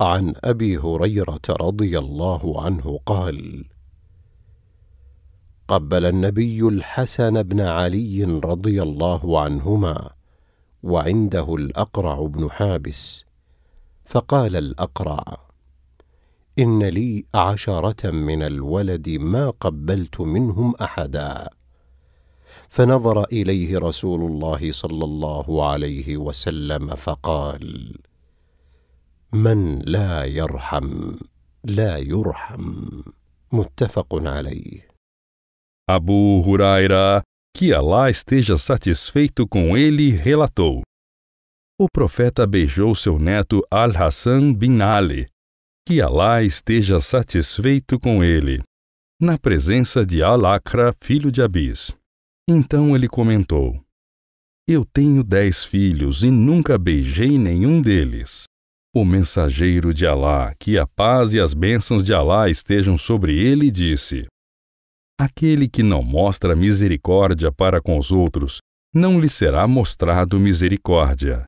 عن ابي هريره رضي الله عنه قال قبل النبي الحسن بن علي رضي الله عنهما وعنده الاقرع بن حابس فقال الاقرع ان لي عشره من الولد ما قبلت منهم احدا فنظر اليه رسول الله صلى الله عليه وسلم فقال من لا يرحم لا يرحم متفق عليه Abu Huraira, que Alá esteja satisfeito com ele, relatou: O profeta beijou seu neto Al-Hassan bin Ali, que Alá esteja satisfeito com ele, na presença de Al-Akra, filho de Abis. Então ele comentou: Eu tenho dez filhos e nunca beijei nenhum deles. O mensageiro de Alá, que a paz e as bênçãos de Alá estejam sobre ele, disse: Aquele que não mostra misericórdia para com os outros, não lhe será mostrado misericórdia.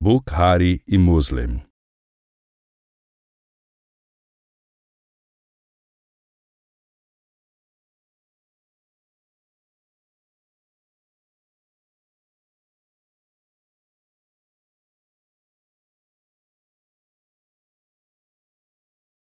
Bukhari e Muslim